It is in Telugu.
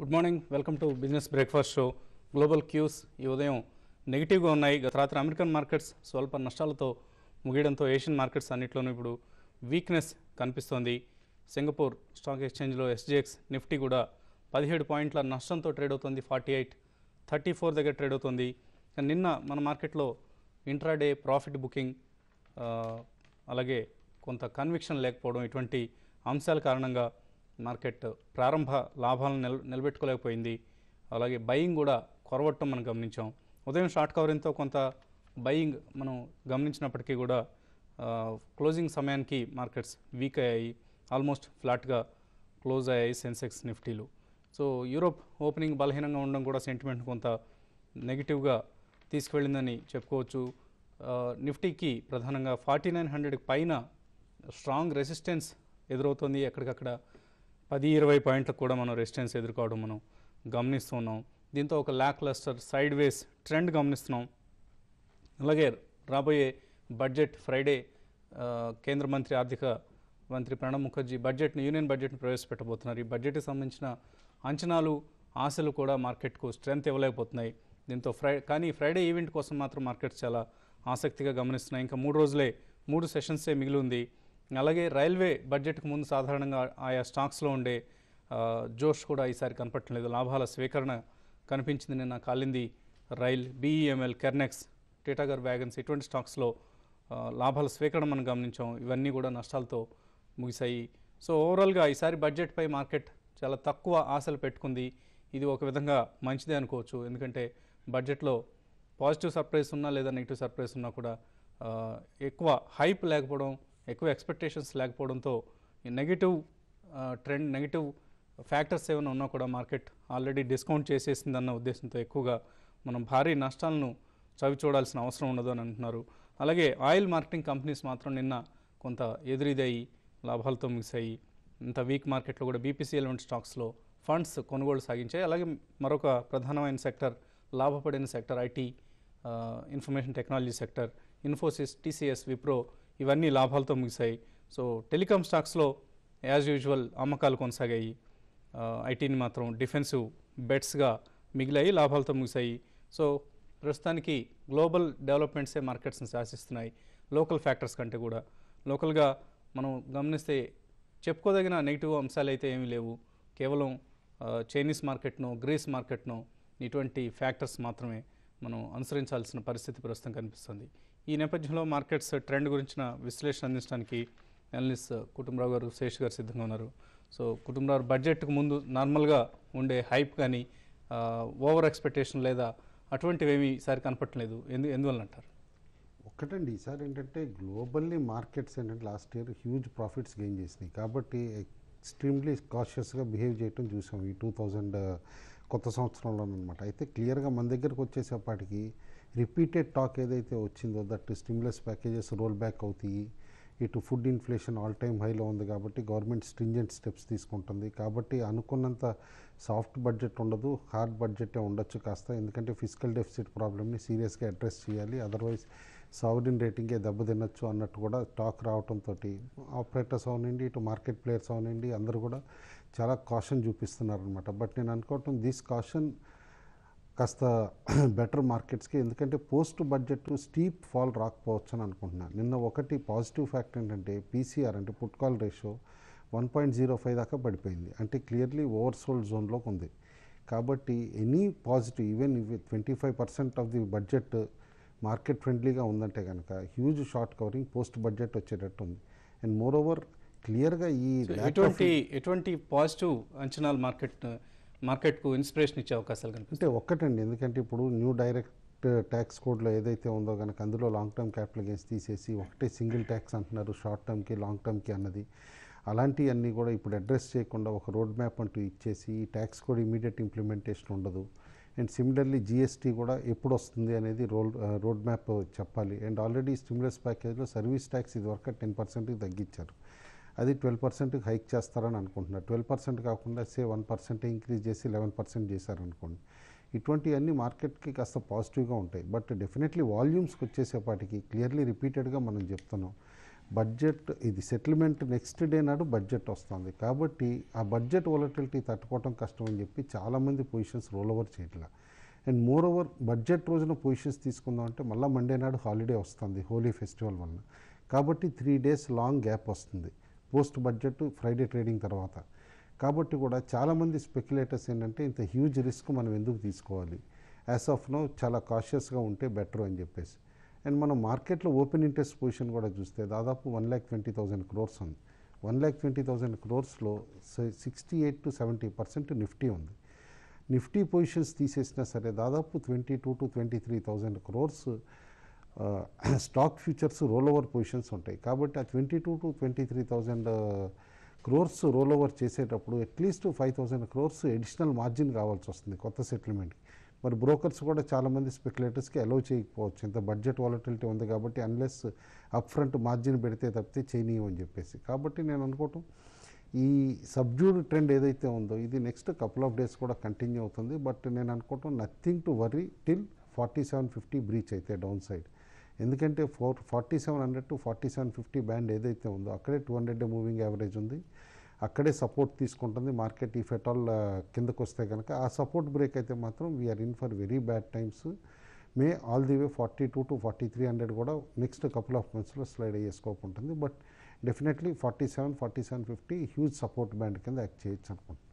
good morning welcome to business breakfast show global cues ఈ ఉదయం నెగిటివ్గా ఉన్నాయి గత రాత్రి అమెరికన్ మార్కెట్స్ స్వల్ప నష్టాలతో ముగియడంతో ఏషియన్ మార్కెట్స్ అన్నింటిలోనూ ఇప్పుడు వీక్నెస్ కనిపిస్తోంది సింగపూర్ స్టాక్ ఎక్స్చేంజ్లో ఎస్జిఎక్స్ నిఫ్టీ కూడా పదిహేడు పాయింట్ల నష్టంతో ట్రేడ్ అవుతుంది ఫార్టీ ఎయిట్ థర్టీ ఫోర్ దగ్గర ట్రేడ్ అవుతుంది కానీ నిన్న మన మార్కెట్లో ఇంట్రాడే ప్రాఫిట్ బుకింగ్ అలాగే కొంత కన్విక్షన్ లేకపోవడం ఇటువంటి అంశాల కారణంగా మార్కెట్ ప్రారంభ లాభాలను నిలబెట్టుకోలేకపోయింది అలాగే బయింగ్ కూడా కొరవట్టం మనం గమనించాం ఉదయం షార్ట్ కవరింగ్తో కొంత బయింగ్ మనం గమనించినప్పటికీ కూడా క్లోజింగ్ సమయానికి మార్కెట్స్ వీక్ అయ్యాయి ఆల్మోస్ట్ ఫ్లాట్గా క్లోజ్ అయ్యాయి సెన్సెక్స్ నిఫ్టీలు సో యూరోప్ ఓపెనింగ్ బలహీనంగా ఉండడం కూడా సెంటిమెంట్ కొంత నెగిటివ్గా తీసుకువెళ్ళిందని చెప్పుకోవచ్చు నిఫ్టీకి ప్రధానంగా ఫార్టీ నైన్ హండ్రెడ్కి పైన స్ట్రాంగ్ రెసిస్టెన్స్ ఎదురవుతుంది ఎక్కడికక్కడ పది ఇరవై పాయింట్లకు కూడా మనం రెసిస్టెన్స్ ఎదుర్కోవడం మనం గమనిస్తున్నాం దీంతో ఒక lacklustre sideways trend గమనిస్తున్నాం అలాగే రాబోయే బడ్జెట్ ఫ్రైడే కేంద్ర మంత్రి ఆర్థిక మంత్రి ప్రణబ్ ముఖర్జీ బడ్జెట్ని యూనియన్ బడ్జెట్ని ప్రవేశపెట్టబోతున్నారు ఈ బడ్జెట్కి సంబంధించిన అంచనాలు ఆశలు కూడా మార్కెట్కు స్ట్రెంత్ ఇవ్వలేకపోతున్నాయి దీంతో ఫ్రై కానీ ఫ్రైడే ఈవెంట్ కోసం మాత్రం మార్కెట్స్ చాలా ఆసక్తిగా గమనిస్తున్నాయి ఇంకా మూడు రోజులే మూడు సెషన్సే మిగిలి ఉంది అలాగే రైల్వే బడ్జెట్కు ముందు సాధారణంగా ఆయా స్టాక్స్లో ఉండే జోష్ కూడా ఈసారి కనపడటం లేదు లాభాల స్వీకరణ కనిపించింది నిన్న కాలింది rail BEML Kernex Titagarh wagons ఇటువంటి స్టాక్స్లో లాభాల స్వీకరణ మనం గమనించాం ఇవన్నీ కూడా నష్టాలతో ముగిశాయి సో ఓవరాల్గా ఈసారి బడ్జెట్పై మార్కెట్ చాలా తక్కువ ఆశలు పెట్టుకుంది ఇది ఒక విధంగా మంచిదే అనుకోవచ్చు ఎందుకంటే బడ్జెట్లో పాజిటివ్ సర్ప్రైజ్ ఉన్నా లేదా నెగిటివ్ సర్ప్రైజ్ ఉన్నా కూడా ఎక్కువ హైప్ లేకపోవడం ఎక్కువ ఎక్స్పెక్టేషన్స్ లేకపోవడంతో నెగిటివ్ ట్రెండ్ నెగిటివ్ ఫ్యాక్టర్స్ ఏమైనా ఉన్నా కూడా మార్కెట్ ఆల్రెడీ డిస్కౌంట్ చేసేసిందన్న ఉద్దేశంతో ఎక్కువగా మనం భారీ నష్టాలను చవి చూడాల్సిన అవసరం ఉండదు అని అంటున్నారు అలాగే ఆయిల్ మార్కెటింగ్ కంపెనీస్ మాత్రం నిన్న కొంత ఎదురీదయ్యి లాభాలతో ముగిసాయి ఇంత వీక్ మార్కెట్లో కూడా బీపీసీఎల్ వంటి స్టాక్స్లో ఫండ్స్ కొనుగోలు సాగించాయి అలాగే మరొక ప్రధానమైన సెక్టర్ లాభపడిన sector IT information technology sector Infosys TCS Wipro ఇవన్నీ లాభాలతో ముగిశాయి సో టెలికాం స్టాక్స్లో యాజ్ యూజువల్ అమ్మకాలు కొనసాగాయి ఐటీని మాత్రం డిఫెన్సివ్ బెట్స్గా మిగిలాయి లాభాలతో ముగిశాయి సో ప్రస్తుతానికి గ్లోబల్ డెవలప్మెంట్సే మార్కెట్స్ని శాసిస్తున్నాయి లోకల్ ఫ్యాక్టర్స్ కంటే కూడా లోకల్గా మనం గమనిస్తే చెప్పుకోదగిన నెగిటివ్ అంశాలు అయితే ఏమీ లేవు కేవలం చైనీస్ మార్కెట్ను గ్రీస్ మార్కెట్ను ఇటువంటి ఫ్యాక్టర్స్ మాత్రమే మనం అనుసరించాల్సిన పరిస్థితి ప్రస్తుతం కనిపిస్తుంది ఈ నేపథ్యంలో మార్కెట్స్ ట్రెండ్ గురించిన విశ్లేషణ అందించడానికి అనలిస్ట్ కుటుంబరావు గారు శేష్ గారు సిద్ధంగా ఉన్నారు సో కుటుంబరావు బడ్జెట్కు ముందు నార్మల్గా ఉండే హైప్ కానీ ఓవర్ ఎక్స్పెక్టేషన్ లేదా అటువంటివి ఏమీ ఈసారి కనపట్టలేదు ఎందు ఎందువల్ల అంటారు ఒక్కటండి ఈసారి ఏంటంటే గ్లోబల్లీ మార్కెట్స్ ఏంటంటే last year huge profits gain చేసినాయి కాబట్టి ఎక్స్ట్రీమ్లీ కాషియస్గా బిహేవ్ చేయటం చూసాం ఈ టూ థౌజండ్ uh, కొత్త సంవత్సరంలో అనమాట అయితే క్లియర్గా మన దగ్గరకు వచ్చేసేపాటికి రిపీటెడ్ టాక్ ఏదైతే వచ్చిందో that stimulus packages roll back అవుతాయి ఇటు ఫుడ్ ఇన్ఫ్లేషన్ ఆల్ టైమ్ హైలో ఉంది కాబట్టి గవర్నమెంట్ స్ట్రింజెంట్ స్టెప్స్ తీసుకుంటుంది కాబట్టి అనుకున్నంత సాఫ్ట్ బడ్జెట్ ఉండదు హార్డ్ బడ్జెటే ఉండొచ్చు కాస్త ఎందుకంటే ఫిజికల్ డెఫిసిట్ ప్రాబ్లమ్ని సీరియస్గా అడ్రస్ చేయాలి అదర్వైజ్ సావరిన్ రేటింగే దెబ్బతినొచ్చు అన్నట్టు కూడా టాక్ రావడంతో ఆపరేటర్స్ అవనండి ఇటు మార్కెట్ ప్లేయర్స్ అవనండి అందరూ కూడా చాలా కాషన్ చూపిస్తున్నారనమాట బట్ నేను అనుకోవటం దిస్ కాషన్ కాస్త బెటర్ మార్కెట్స్కి ఎందుకంటే పోస్ట్ బడ్జెట్ స్టీప్ ఫాల్ రాకపోవచ్చు అని అనుకుంటున్నాను నిన్న ఒకటి పాజిటివ్ ఫ్యాక్ట్ ఏంటంటే పీసీఆర్ అంటే put call call one point zero five దాకా పడిపోయింది అంటే క్లియర్లీ ఓవర్ సోల్డ్ జోన్లోకి ఉంది కాబట్టి any positive even twenty five percent of the budget market ఫ్రెండ్లీగా ఉందంటే కనుక huge short covering post budget వచ్చేటట్టు ఉంది అండ్ మోర్ ఓవర్ క్లియర్గా ఈ ఎటువంటి ఎటువంటి పాజిటివ్ అంచనాలు మార్కెట్ మార్కెట్కు ఇన్స్పిరేషన్ ఇచ్చే అవకాశాలు కనుక అంటే ఒక్కటండి ఎందుకంటే ఇప్పుడు న్యూ డైరెక్ట్ ట్యాక్స్ కోడ్లో ఏదైతే ఉందో కనుక అందులో లాంగ్ టర్మ్ క్యాపిటల్ గెయిన్స్ తీసేసి ఒకటే సింగిల్ ట్యాక్స్ అంటున్నారు షార్ట్ టర్మ్కి లాంగ్ టర్మ్కి అన్నది అలాంటివన్నీ కూడా ఇప్పుడు అడ్రస్ చేయకుండా ఒక రోడ్ మ్యాప్ అంటూ ఇచ్చేసి ఈ ట్యాక్స్ కోడ్ ఇమీడియట్ ఇంప్లిమెంటేషన్ ఉండదు అండ్ సిమిలర్లీ జిఎస్టీ కూడా ఎప్పుడు వస్తుంది అనేది రోల్ రోడ్ మ్యాప్ చెప్పాలి అండ్ ఆల్రెడీ స్టిమ్యులస్ ప్యాకేజ్లో సర్వీస్ ట్యాక్స్ ఇది వరకు టెన్ పర్సెంట్కి తగ్గించారు అది ట్వెల్వ్ పర్సెంట్కి హైక్ చేస్తారని అనుకుంటున్నారు ట్వెల్వ్ పర్సెంట్ కాకుండా సే వన్ పర్సెంట్ ఇంక్రీజ్ చేసి లెవెన్ పర్సెంట్ చేశారనుకోండి ఇటువంటివన్నీ మార్కెట్కి కాస్త పాజిటివ్గా ఉంటాయి బట్ డెఫినెట్లీ వాల్యూమ్స్కి వచ్చేసేపాటికి క్లియర్లీ రిపీటెడ్గా మనం చెప్తున్నాం బడ్జెట్ ఇది సెటిల్మెంట్ నెక్స్ట్ డే నాడు బడ్జెట్ వస్తుంది కాబట్టి ఆ బడ్జెట్ వాలటిలిటీ తట్టుకోవటం కష్టం అని చెప్పి చాలామంది పొజిషన్స్ రోల్ ఓవర్ చేయట్లా అండ్ మోర్ ఓవర్ బడ్జెట్ రోజున పొజిషన్స్ తీసుకుందాం అంటే మళ్ళీ మండే నాడు హాలిడే వస్తుంది హోలీ ఫెస్టివల్ వలన కాబట్టి త్రీ డేస్ లాంగ్ గ్యాప్ వస్తుంది పోస్ట్ బడ్జెట్ ఫ్రైడే ట్రేడింగ్ తర్వాత కాబట్టి కూడా చాలామంది స్పెక్యులేటర్స్ ఏంటంటే ఇంత హ్యూజ్ రిస్క్ మనం ఎందుకు తీసుకోవాలి యాజ్ ఆఫ్ నో చాలా కాషియస్గా ఉంటే బెటర్ అని చెప్పేసి అండ్ మనం మార్కెట్లో ఓపెన్ ఇంట్రెస్ట్ పొజిషన్ కూడా చూస్తే దాదాపు one lakh twenty thousand crores ఉంది వన్ ల్యాక్ ట్వంటీ థౌజండ్ క్రోర్స్లో sixty eight to seventy percent Nifty ఉంది నిఫ్టీ పొజిషన్స్ తీసేసినా సరే దాదాపు twenty two to twenty three thousand crores stock futures roll over positions ఉంటాయి కాబట్టి ఆ twenty two to twenty three thousand crores roll over చేసేటప్పుడు at least five thousand crores additional margin కావాల్సి వస్తుంది కొత్త సెటిల్మెంట్కి మరి బ్రోకర్స్ కూడా చాలామంది స్పెక్యులేటర్స్కి అలౌ చేయకపోవచ్చు ఇంత బడ్జెట్ వాలటిలిటీ ఉంది కాబట్టి అన్లెస్ అప్ ఫ్రంట్ మార్జిన్ పెడితే తప్పితే చేయనీయమని చెప్పేసి కాబట్టి నేను అనుకోవటం ఈ సబ్జూడ్ ట్రెండ్ ఏదైతే ఉందో ఇది నెక్స్ట్ కపుల్ ఆఫ్ డేస్ కూడా కంటిన్యూ అవుతుంది బట్ నేను అనుకోవటం nothing to worry till forty seven fifty breach అయితే డౌన్ సైడ్ ఎందుకంటే four forty seven hundred to forty seven fifty band ఏదైతే ఉందో అక్కడే టూ హండ్రెడ్ మూవింగ్ యావరేజ్ ఉంది అక్కడే సపోర్ట్ తీసుకుంటుంది మార్కెట్ ఈ ఫెటాల్ కిందకు వస్తే కనుక ఆ సపోర్ట్ బ్రేక్ అయితే మాత్రం we are in for very bad times may all the way forty two to forty three hundred కూడా నెక్స్ట్ కపుల్ ఆఫ్ మంత్స్లో స్లైడ్ అయ్యే స్కోప్ ఉంటుంది but definitely forty seven forty seven fifty huge support band కింద యాక్ట్ చేయొచ్చు అనుకుంటున్నాను